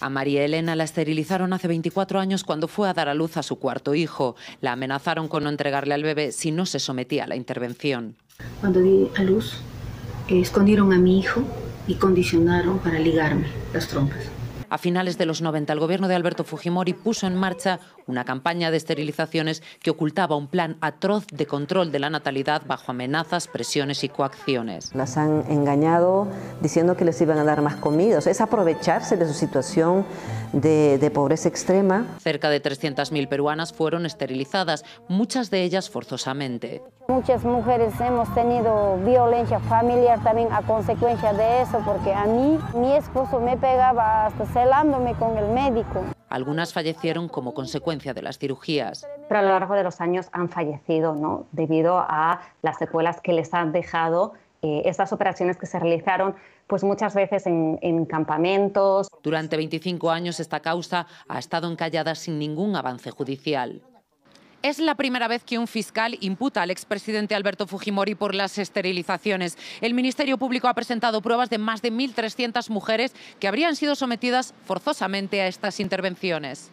A María Elena la esterilizaron hace 24 años cuando fue a dar a luz a su cuarto hijo. La amenazaron con no entregarle al bebé si no se sometía a la intervención. Cuando di a luz, eh, escondieron a mi hijo y condicionaron para ligarme las trompas a finales de los 90 el gobierno de Alberto Fujimori puso en marcha una campaña de esterilizaciones que ocultaba un plan atroz de control de la natalidad bajo amenazas, presiones y coacciones. Las han engañado diciendo que les iban a dar más comida. es aprovecharse de su situación de, de pobreza extrema. Cerca de 300.000 peruanas fueron esterilizadas, muchas de ellas forzosamente. Muchas mujeres hemos tenido violencia familiar también a consecuencia de eso, porque a mí mi esposo me pegaba hasta hablándome con el médico. Algunas fallecieron como consecuencia de las cirugías. Pero a lo largo de los años han fallecido, ¿no? Debido a las secuelas que les han dejado eh, estas operaciones que se realizaron pues muchas veces en, campamentos. Durante 25 años esta causa ha estado encallada sin ningún avance judicial. Es la primera vez que un fiscal imputa al expresidente Alberto Fujimori por las esterilizaciones. El Ministerio Público ha presentado pruebas de más de 1.300 mujeres que habrían sido sometidas forzosamente a estas intervenciones.